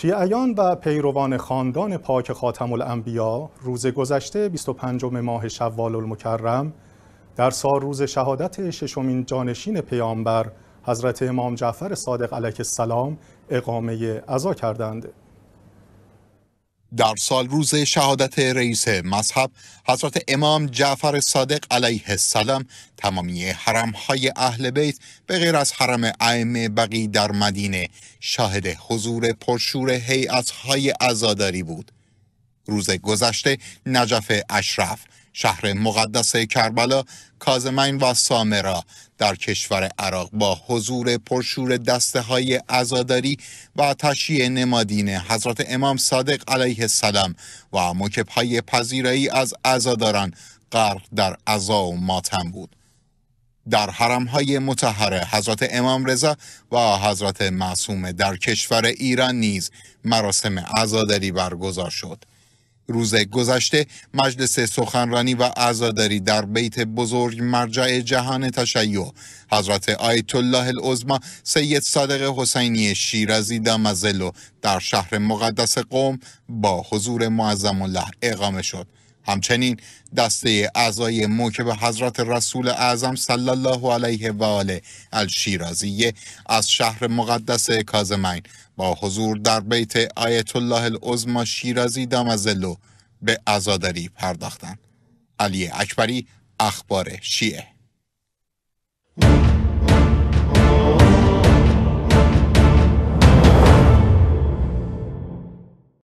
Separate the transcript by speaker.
Speaker 1: شیعیان و پیروان خاندان پاک خاتم الانبیا روز گذشته 25 ماه شوال المکرم در سال روز شهادت ششمین جانشین پیامبر حضرت امام جعفر صادق علیه السلام اقامه عزا کردند.
Speaker 2: در سال روز شهادت رئیس مذهب حضرت امام جعفر صادق علیه السلام تمامی حرم های اهل بیت به غیر از حرم ائمه بقی در مدینه شاهد حضور پرشور هیئت های عزاداری بود روز گذشته نجف اشرف شهر مقدس کربلا، کازمین و سامرا در کشور عراق با حضور پرشور دسته های ازاداری و تشییع نمادین حضرت امام صادق علیه السلام و مکب های پذیرایی از ازاداران غرق در عزا و ماتم بود. در حرم های حضرت امام رضا و حضرت معصومه در کشور ایران نیز مراسم عزاداری برگزار شد. روز گذشته مجلس سخنرانی و عزاداری در بیت بزرگ مرجع جهان تشیع حضرت آیت الله العظما سید صادق حسینی شیرازی دمزلو در شهر مقدس قوم با حضور معظم الله اقامه شد همچنین دسته اعضای موکب حضرت رسول اعظم صلی الله علیه و آله الشیرازی از شهر مقدس کازمین با حضور در بیت آیت الله العظما شیرازی دامزلو به عزاداری پرداختند علی اکبری اخبار شیعه